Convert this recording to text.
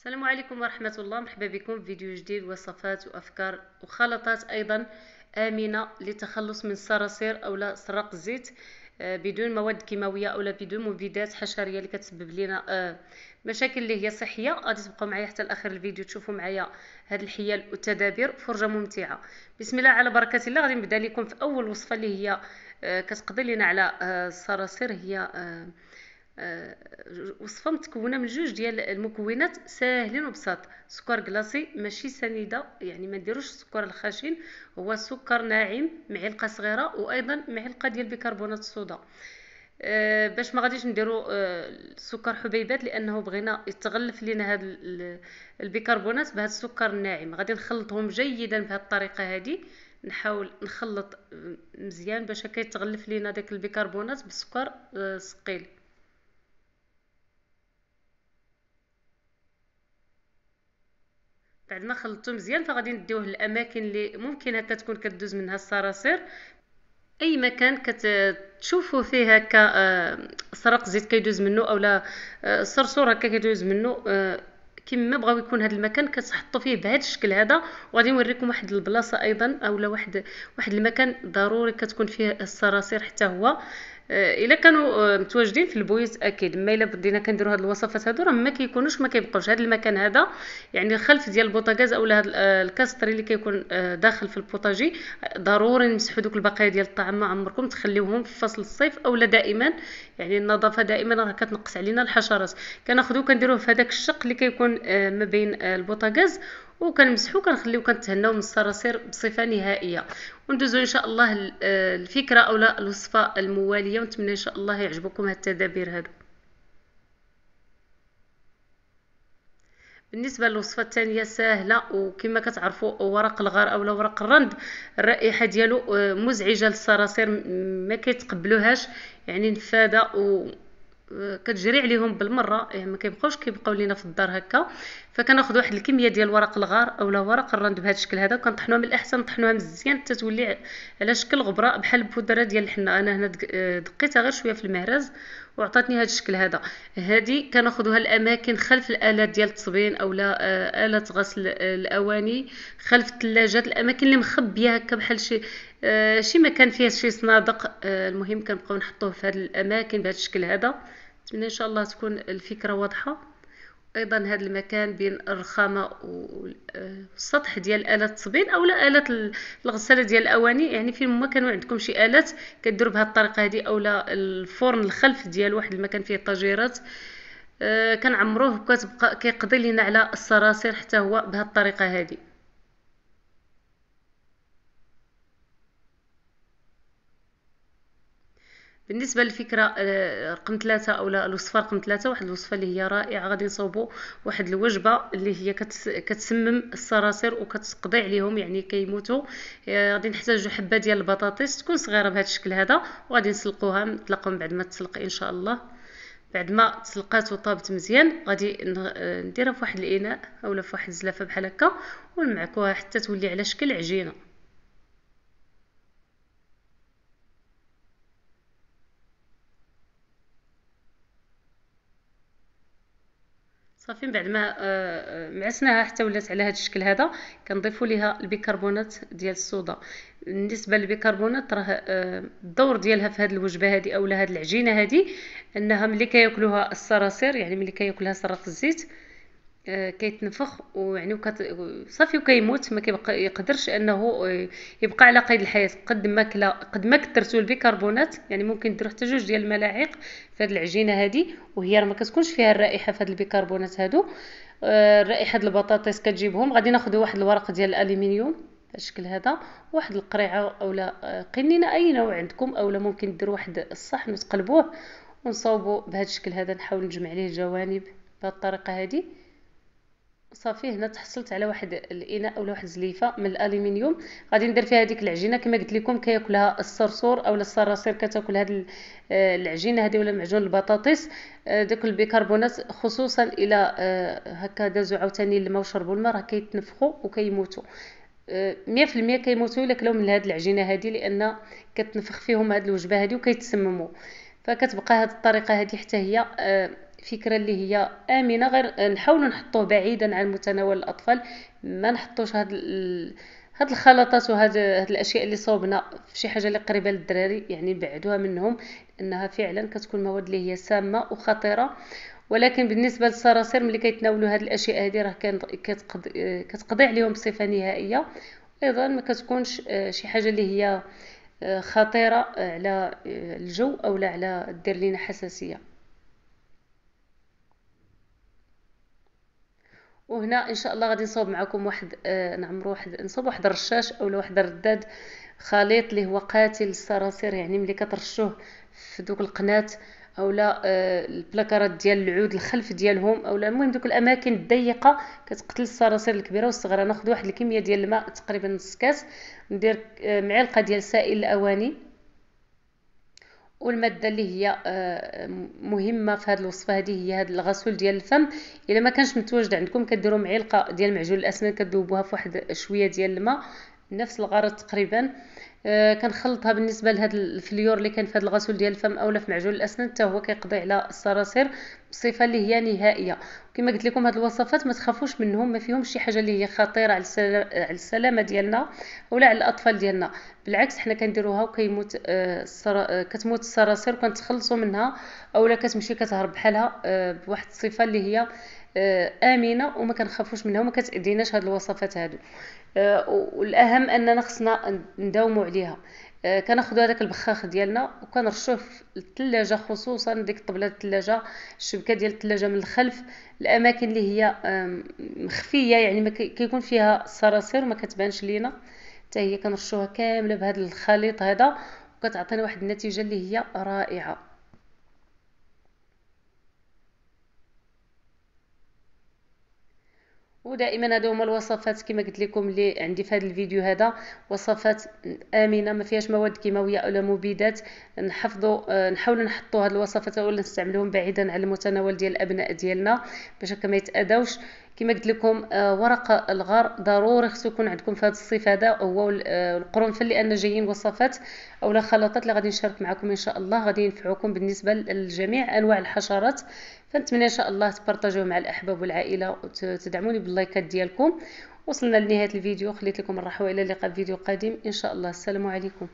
السلام عليكم ورحمة الله مرحبا بكم في فيديو جديد وصفات وأفكار وخلطات أيضا آمنة للتخلص من الصراصير أو سرق الزيت آه، بدون مواد كيماوية أو بدون مبيدات حشرية اللي كتسبب لنا آه، مشاكل اللي هي صحية غادي تبقاو معايا حتى لآخر الفيديو تشوفوا معايا هاد الحيل والتدابير فرجة ممتعة بسم الله على بركة الله غادي نبدأ لكم في أول وصفة اللي هي آه، كتقضي لنا على الصراصير هي آه، وصفه متكونه من جوج ديال المكونات ساهلين وبساط سكر كلاصي ماشي سنيده يعني ما نديروش السكر الخشن هو سكر ناعم معلقه صغيره وايضا معلقه ديال بيكربونات الصودا أه باش ما غاديش نديرو السكر آه، حبيبات لانه بغينا يتغلف لينا هاد البيكربونات بهاد السكر الناعم غادي نخلطهم جيدا بهاد الطريقه هذه نحاول نخلط آه، مزيان باش هكا يتغلف لينا داك البيكربونات بالسكر أه بعد ما خلطتو مزيان فغادي نديوه للاماكن اللي ممكن هكا تكون كدوز منها الصراصير اي مكان كتشوفوا فيه هكا آه، سرق زيت كيدوز منه اولا آه، صرصور هكا كيدوز منه آه، كما بغاو يكون هذا المكان كتحطوا فيه بهذا الشكل هذا وغادي نوريكم واحد البلاصه ايضا اولا واحد واحد المكان ضروري كتكون فيه الصراصير حتى هو آه، الا كانوا آه، متواجدين في البويز اكيد ما الا بدينا كنديروا هاد الوصفات هادو راه ما كيكونوش ما كيبقاوش هاد المكان هذا يعني الخلف ديال البوطاغاز اولا هاد آه، الكاستري اللي كيكون داخل في البوطاجي ضروري نمسحوا دوك البقايا ديال الطعام ما عمركم تخليوهم في فصل الصيف اولا دائما يعني النظافه دائما راه كتنقص علينا الحشرات كناخذو كنديروه في هذاك الشق اللي كيكون ما بين البوطاغاز وكنمسحو كنخليو كنتهناو من الصراصير بصفه نهائيه وندوزو ان شاء الله آه، الفكره اولا الوصفه المواليه ونتمنى ان شاء الله يعجبكم هاد التدابير هادو بالنسبه للوصفه الثانيه ساهله وكما كتعرفوا ورق الغار اولا ورق الرند الرائحه ديالو آه، مزعجه للصراصير ما كيتقبلوهاش يعني نفاده كتجري عليهم بالمره يعني ما كيبقاوش كيبقاو لينا في الدار هكا فكناخذ واحد الكميه ديال ورق الغار اولا ورق الرند بهذا الشكل هذا وكنطحنوها من الاحسن نطحنوها مزيان حتى تولي على شكل غبره بحال البودره ديال الحنه انا هنا آه، دقيتها غير شويه في المهرز وعطاتني هذا الشكل هذا هذه كناخذوها الاماكن خلف الالات ديال التصبين اولا آه، الات غسل الاواني خلف الثلاجات الاماكن اللي مخبيه هكا بحال شي آه شي مكان فيه شي صنادق آه المهم كنبقاو نحطوه في هذه الاماكن بهذا الشكل هذا نتمنى ان شاء الله تكون الفكره واضحه ايضا هذا المكان بين الرخامه والسطح ديال الات التصبين او لا الات الغساله ديال الاواني يعني فين ما كانوا عندكم شي الات كديروا بهذه الطريقه هذه او لا الفرن الخلف ديال واحد المكان فيه طاجيرات آه كنعمروه وكتبقى كيقضي لينا على الصراصير حتى هو بهذه الطريقه هذه بالنسبه للفكره آه، رقم ثلاثة او الوصفه رقم ثلاثة واحد الوصفه اللي هي رائعه غادي نصوبوا واحد الوجبه اللي هي كتسمم الصراصير وكتقضي عليهم يعني كيموتوا آه، غادي نحتاجوا حبه ديال البطاطس تكون صغيره بهذا الشكل هذا وغادي نسلقوها نطلقوا من بعد ما تسلق ان شاء الله بعد ما تسلقات وطابت مزيان غادي آه، نديرها في واحد الاناء اولا في واحد الزلافه بحال هكا ونمعكوها حتى تولي على شكل عجينه صافي من بعد ما آه، آه، معسناها حتى ولات على هذا الشكل هذا كنضيفوا ليها البيكربونات ديال الصودا بالنسبه للبيكربونات راه آه، الدور ديالها في هذه الوجبه هذه اولا هذه العجينه هذه انها ملي كياكلوها الصراصير يعني ملي كياكلها سراق الزيت كيتنفخ ويعني وكت... صافي وكيموت ما كيبقى يقدرش انه آه، يبقى على قيد الحياه قد ما كلا قد ما كثرتو البيكربونات يعني ممكن ديروا حتى جوج ديال الملاعق في هذه العجينه هذه وهي راه ما كتكونش فيها الرائحه في هذه البيكربونات هادو آه، رائحه البطاطس كتجيبهم غادي ناخذ واحد الورق ديال الالومنيوم الشكل هذا واحد القريعه اولا آه، قنينه اي نوع عندكم اولا ممكن ديروا واحد الصحن وتقلبوه ونصاوبوا بهذا الشكل هذا نحاول نجمع عليه الجوانب بهذه الطريقه هذه صافي هنا تحصلت على واحد الاناء ولا واحد زليفه من الالومنيوم غادي ندير فيها هذيك العجينه كما قلت لكم كياكلها الصرصور اولا الصراصير كتاكل هاد آه، العجينه هذه ولا معجون البطاطس آه، داك البيكربونات خصوصا الى آه، هكا دازوا عاوتاني الماء وشربوا الماء راه كيتنفخوا وكيموتوا 100% كيموتوا الا كلاو من هاد العجينه هذه لان كتنفخ فيهم هاد الوجبه هذه وكيتسمموا فكتبقى هاد الطريقه هذه حتى هي فكره اللي هي امنه غير نحاولوا نحطوه بعيدا عن متناول الاطفال ما نحطوش هاد هاد الخلطات وهاد هاد الاشياء اللي صوبنا في شي حاجه اللي قريبه للدراري يعني نبعدوها منهم لانها فعلا كتكون مواد اللي هي سامه وخطيره ولكن بالنسبه للصراصير ملي كيتناولوا هاد الاشياء هادي راه كتقضي كتقضي عليهم بصفه نهائيه ايضا ما كتكونش آه، شي حاجه اللي هي آه، خطيره آه، على الجو او لا على دير لينا حساسيه وهنا ان شاء الله غادي نصوب معكم واحد آه نعمرو واحد نصوب واحد الرشاش اولا واحد الرداد خليط اللي هو قاتل الصراصير يعني ملي كترشوه في دوك القنات اولا آه البلاكارات ديال العود الخلف ديالهم اولا المهم دوك الاماكن الضيقه كتقتل الصراصير الكبيره والصغيره ناخذ واحد الكميه ديال الماء تقريبا نص كاس ندير آه معلقه ديال سائل الاواني والماده اللي هي آه، مهمه في هذه الوصفه هذه هي هذا الغسول ديال الفم الا ما كانش متواجد عندكم كديروا معلقه ديال معجون الاسنان كذوبوها في واحد شويه ديال الماء نفس الغرض تقريبا آه كنخلطها بالنسبه لهاد الفليور اللي كان في هاد الغسول ديال الفم اولا في معجون الاسنان حتى هو كيقضي على الصراصير بصفه اللي هي نهائيه كما قلت لكم هاد الوصفات ما تخافوش منهم ما فيهمش شي حاجه اللي هي خطيره على على السلامه ديالنا ولا على الاطفال ديالنا بالعكس حنا كنديروها وكيموت آه، آه، كتموت الصراصير وكنتخلصوا منها اولا كتمشي كتهرب بحالها آه، بواحد الصفه اللي هي امنه وما كنخافوش منها وما كتاذيناش هاد الوصفات هادو آه والاهم اننا خصنا نداوموا عليها آه كناخذوا هذاك البخاخ ديالنا وكنرشوه في الثلاجه خصوصا ديك طبله الثلاجه الشبكه ديال الثلاجه من الخلف الاماكن اللي هي مخفيه يعني ما كيكون فيها الصراصير وما كتبانش لينا حتى هي كنرشوها كامله بهذا الخليط هذا وكتعطينا واحد النتيجه اللي هي رائعه ودائما هادو هما الوصفات كما قلت لكم اللي عندي في هذا الفيديو هذا وصفات امنه ما فيهاش مواد كيماويه ولا مبيدات نحفظوا آه، نحاول نحطوا هاد الوصفات ولا نستعملوهم بعيدا عن المتناول ديال الابناء ديالنا باش ما يتاذوش كما قلت لكم آه، ورق الغار ضروري خصو يكون عندكم في هذه الصيف هذا هو آه، القرنفل لان جايين وصفات اولا خلطات اللي غادي نشارك معكم ان شاء الله غادي ينفعوكم بالنسبه لجميع انواع الحشرات فنتمنى ان شاء الله تبارطاجيو مع الاحباب والعائله وتدعموني باللايكات ديالكم وصلنا لنهايه الفيديو خليت لكم الرحوه الى لقاء فيديو قادم ان شاء الله السلام عليكم